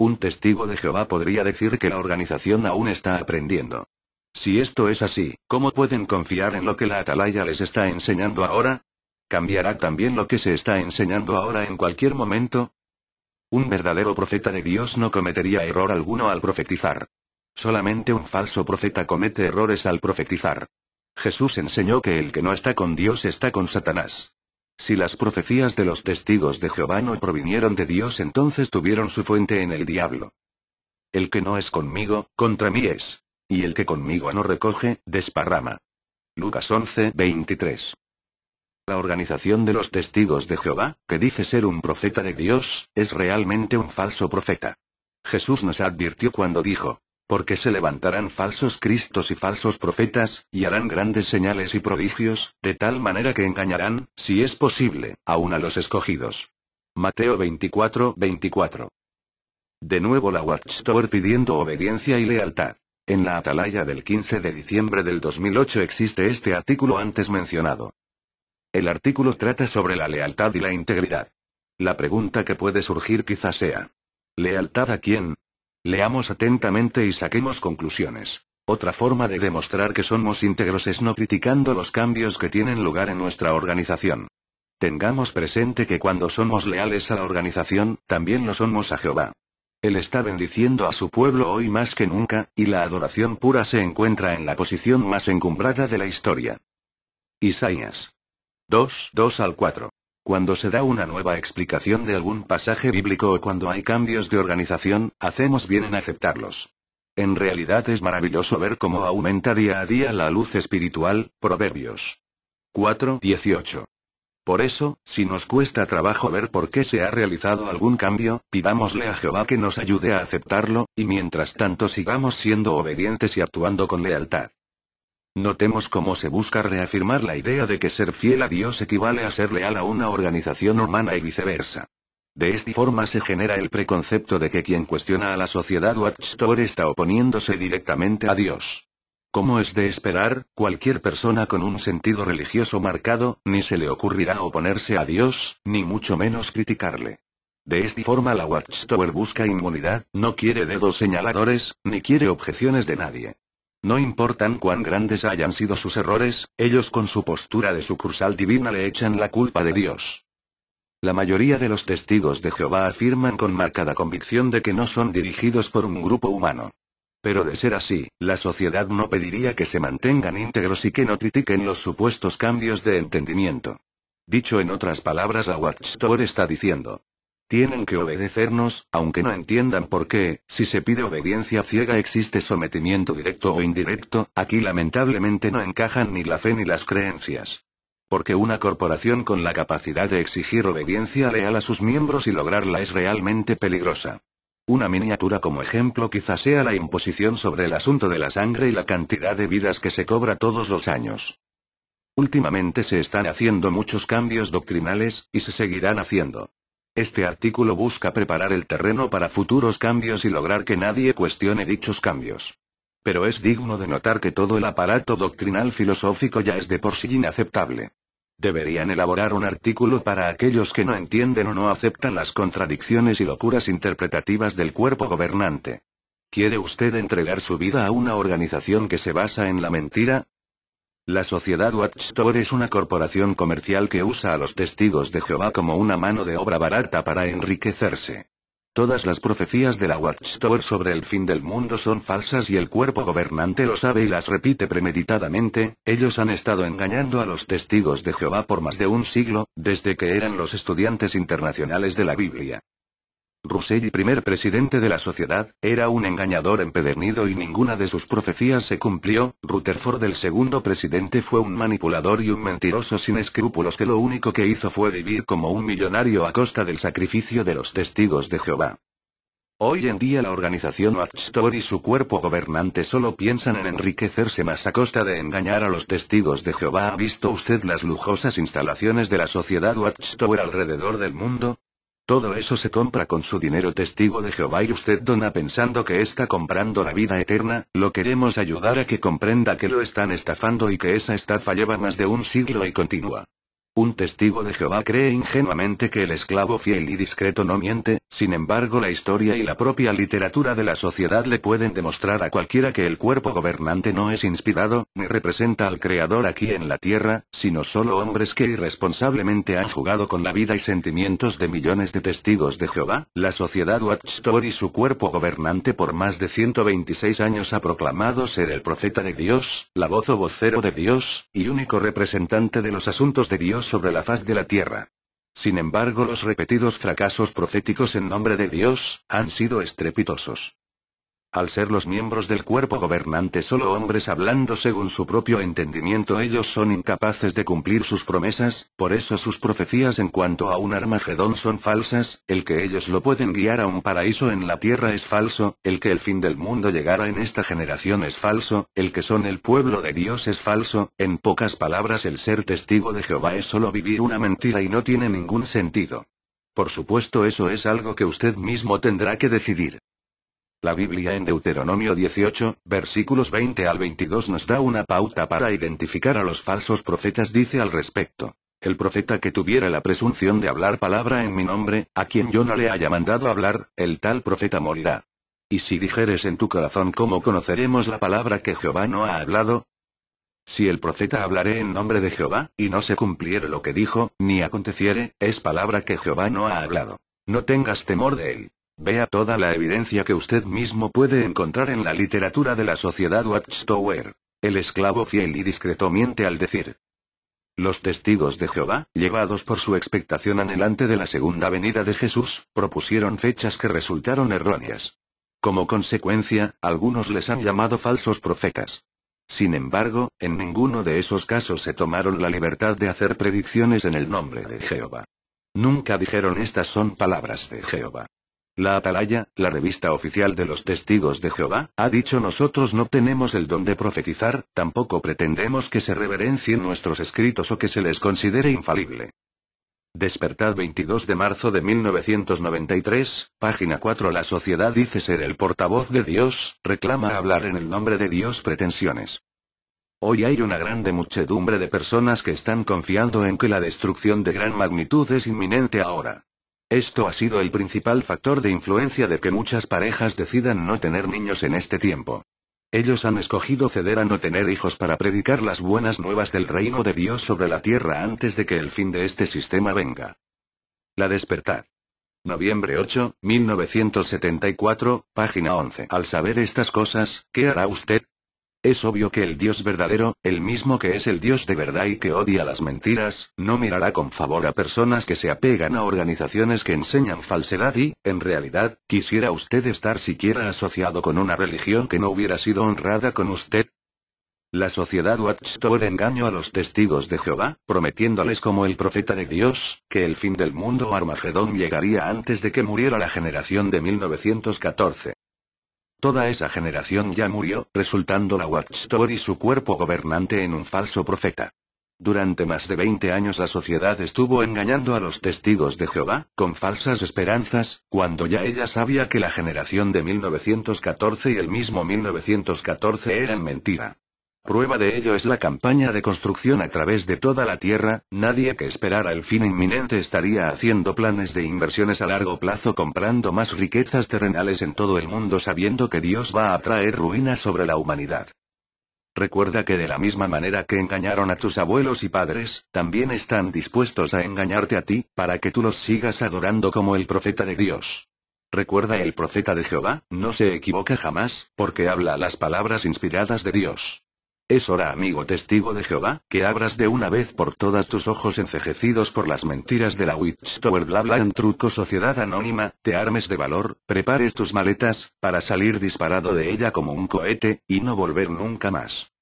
Un testigo de Jehová podría decir que la organización aún está aprendiendo. Si esto es así, ¿cómo pueden confiar en lo que la atalaya les está enseñando ahora? ¿Cambiará también lo que se está enseñando ahora en cualquier momento? Un verdadero profeta de Dios no cometería error alguno al profetizar. Solamente un falso profeta comete errores al profetizar. Jesús enseñó que el que no está con Dios está con Satanás. Si las profecías de los testigos de Jehová no provinieron de Dios, entonces tuvieron su fuente en el diablo. El que no es conmigo, contra mí es. Y el que conmigo no recoge, desparrama. Lucas 11:23. La organización de los testigos de Jehová, que dice ser un profeta de Dios, es realmente un falso profeta. Jesús nos advirtió cuando dijo, porque se levantarán falsos cristos y falsos profetas, y harán grandes señales y prodigios, de tal manera que engañarán, si es posible, aún a los escogidos. Mateo 24, 24. De nuevo la Watchtower pidiendo obediencia y lealtad. En la atalaya del 15 de diciembre del 2008 existe este artículo antes mencionado. El artículo trata sobre la lealtad y la integridad. La pregunta que puede surgir quizás sea, ¿lealtad a quién? Leamos atentamente y saquemos conclusiones. Otra forma de demostrar que somos íntegros es no criticando los cambios que tienen lugar en nuestra organización. Tengamos presente que cuando somos leales a la organización, también lo somos a Jehová. Él está bendiciendo a su pueblo hoy más que nunca, y la adoración pura se encuentra en la posición más encumbrada de la historia. Isaías 2, 2 al 4. Cuando se da una nueva explicación de algún pasaje bíblico o cuando hay cambios de organización, hacemos bien en aceptarlos. En realidad es maravilloso ver cómo aumenta día a día la luz espiritual. Proverbios 4.18. Por eso, si nos cuesta trabajo ver por qué se ha realizado algún cambio, pidámosle a Jehová que nos ayude a aceptarlo, y mientras tanto sigamos siendo obedientes y actuando con lealtad. Notemos cómo se busca reafirmar la idea de que ser fiel a Dios equivale a ser leal a una organización humana y viceversa. De esta forma se genera el preconcepto de que quien cuestiona a la sociedad Watchtower está oponiéndose directamente a Dios. Como es de esperar, cualquier persona con un sentido religioso marcado, ni se le ocurrirá oponerse a Dios, ni mucho menos criticarle. De esta forma la Watchtower busca inmunidad, no quiere dedos señaladores, ni quiere objeciones de nadie. No importan cuán grandes hayan sido sus errores, ellos con su postura de sucursal divina le echan la culpa de Dios. La mayoría de los testigos de Jehová afirman con marcada convicción de que no son dirigidos por un grupo humano. Pero de ser así, la sociedad no pediría que se mantengan íntegros y que no critiquen los supuestos cambios de entendimiento. Dicho en otras palabras, la Watchtower está diciendo, tienen que obedecernos, aunque no entiendan por qué, si se pide obediencia ciega existe sometimiento directo o indirecto, aquí lamentablemente no encajan ni la fe ni las creencias. Porque una corporación con la capacidad de exigir obediencia leal a sus miembros y lograrla es realmente peligrosa. Una miniatura como ejemplo quizá sea la imposición sobre el asunto de la sangre y la cantidad de vidas que se cobra todos los años. Últimamente se están haciendo muchos cambios doctrinales, y se seguirán haciendo. Este artículo busca preparar el terreno para futuros cambios y lograr que nadie cuestione dichos cambios. Pero es digno de notar que todo el aparato doctrinal filosófico ya es de por sí inaceptable. Deberían elaborar un artículo para aquellos que no entienden o no aceptan las contradicciones y locuras interpretativas del cuerpo gobernante. ¿Quiere usted entregar su vida a una organización que se basa en la mentira? La Sociedad Watchtower es una corporación comercial que usa a los testigos de Jehová como una mano de obra barata para enriquecerse. Todas las profecías de la Watchtower sobre el fin del mundo son falsas y el cuerpo gobernante lo sabe y las repite premeditadamente, ellos han estado engañando a los testigos de Jehová por más de un siglo, desde que eran los estudiantes internacionales de la Biblia. Russell, primer presidente de la sociedad, era un engañador empedernido y ninguna de sus profecías se cumplió. Rutherford, el segundo presidente, fue un manipulador y un mentiroso sin escrúpulos que lo único que hizo fue vivir como un millonario a costa del sacrificio de los testigos de Jehová. Hoy en día la organización Watchtower y su cuerpo gobernante solo piensan en enriquecerse más a costa de engañar a los testigos de Jehová. ¿Ha visto usted las lujosas instalaciones de la sociedad Watchtower alrededor del mundo? Todo eso se compra con su dinero testigo de Jehová y usted dona pensando que está comprando la vida eterna, lo queremos ayudar a que comprenda que lo están estafando y que esa estafa lleva más de un siglo y continúa. Un testigo de Jehová cree ingenuamente que el esclavo fiel y discreto no miente, sin embargo, la historia y la propia literatura de la sociedad le pueden demostrar a cualquiera que el cuerpo gobernante no es inspirado, ni representa al Creador aquí en la Tierra, sino solo hombres que irresponsablemente han jugado con la vida y sentimientos de millones de testigos de Jehová. La sociedad Watchtower y su cuerpo gobernante por más de 126 años ha proclamado ser el profeta de Dios, la voz o vocero de Dios, y único representante de los asuntos de Dios sobre la faz de la Tierra. Sin embargo, los repetidos fracasos proféticos en nombre de Dios han sido estrepitosos. Al ser los miembros del cuerpo gobernante solo hombres hablando según su propio entendimiento, ellos son incapaces de cumplir sus promesas, por eso sus profecías en cuanto a un Armagedón son falsas, el que ellos lo pueden guiar a un paraíso en la tierra es falso, el que el fin del mundo llegara en esta generación es falso, el que son el pueblo de Dios es falso, en pocas palabras el ser testigo de Jehová es solo vivir una mentira y no tiene ningún sentido. Por supuesto eso es algo que usted mismo tendrá que decidir. La Biblia en Deuteronomio 18, versículos 20 al 22 nos da una pauta para identificar a los falsos profetas, dice al respecto. El profeta que tuviera la presunción de hablar palabra en mi nombre, a quien yo no le haya mandado hablar, el tal profeta morirá. Y si dijeres en tu corazón cómo conoceremos la palabra que Jehová no ha hablado, si el profeta hablaré en nombre de Jehová, y no se cumpliere lo que dijo, ni aconteciere, es palabra que Jehová no ha hablado. No tengas temor de él. Vea toda la evidencia que usted mismo puede encontrar en la literatura de la sociedad Watchtower. El esclavo fiel y discreto miente al decir. Los testigos de Jehová, llevados por su expectación anhelante de la segunda venida de Jesús, propusieron fechas que resultaron erróneas. Como consecuencia, algunos les han llamado falsos profetas. Sin embargo, en ninguno de esos casos se tomaron la libertad de hacer predicciones en el nombre de Jehová. Nunca dijeron estas son palabras de Jehová. La Atalaya, la revista oficial de los testigos de Jehová, ha dicho nosotros no tenemos el don de profetizar, tampoco pretendemos que se reverencien nuestros escritos o que se les considere infalible. Despertad 22 de marzo de 1993, página 4 La sociedad dice ser el portavoz de Dios, reclama hablar en el nombre de Dios pretensiones. Hoy hay una grande muchedumbre de personas que están confiando en que la destrucción de gran magnitud es inminente ahora. Esto ha sido el principal factor de influencia de que muchas parejas decidan no tener niños en este tiempo. Ellos han escogido ceder a no tener hijos para predicar las buenas nuevas del reino de Dios sobre la tierra antes de que el fin de este sistema venga. La despertar. Noviembre 8, 1974, página 11. Al saber estas cosas, ¿qué hará usted? Es obvio que el Dios verdadero, el mismo que es el Dios de verdad y que odia las mentiras, no mirará con favor a personas que se apegan a organizaciones que enseñan falsedad y, en realidad, ¿quisiera usted estar siquiera asociado con una religión que no hubiera sido honrada con usted? La sociedad Watchtower engañó a los testigos de Jehová, prometiéndoles como el profeta de Dios, que el fin del mundo Armagedón llegaría antes de que muriera la generación de 1914. Toda esa generación ya murió, resultando la Watchtower y su cuerpo gobernante en un falso profeta. Durante más de 20 años la sociedad estuvo engañando a los testigos de Jehová, con falsas esperanzas, cuando ya ella sabía que la generación de 1914 y el mismo 1914 eran mentira. Prueba de ello es la campaña de construcción a través de toda la Tierra, nadie que esperara el fin inminente estaría haciendo planes de inversiones a largo plazo comprando más riquezas terrenales en todo el mundo sabiendo que Dios va a traer ruina sobre la humanidad. Recuerda que de la misma manera que engañaron a tus abuelos y padres, también están dispuestos a engañarte a ti, para que tú los sigas adorando como el profeta de Dios. Recuerda el profeta de Jehová, no se equivoca jamás, porque habla las palabras inspiradas de Dios. Es hora, amigo testigo de Jehová, que abras de una vez por todas tus ojos encejecidos por las mentiras de la Witch Tower bla bla en truco sociedad anónima, te armes de valor, prepares tus maletas, para salir disparado de ella como un cohete, y no volver nunca más.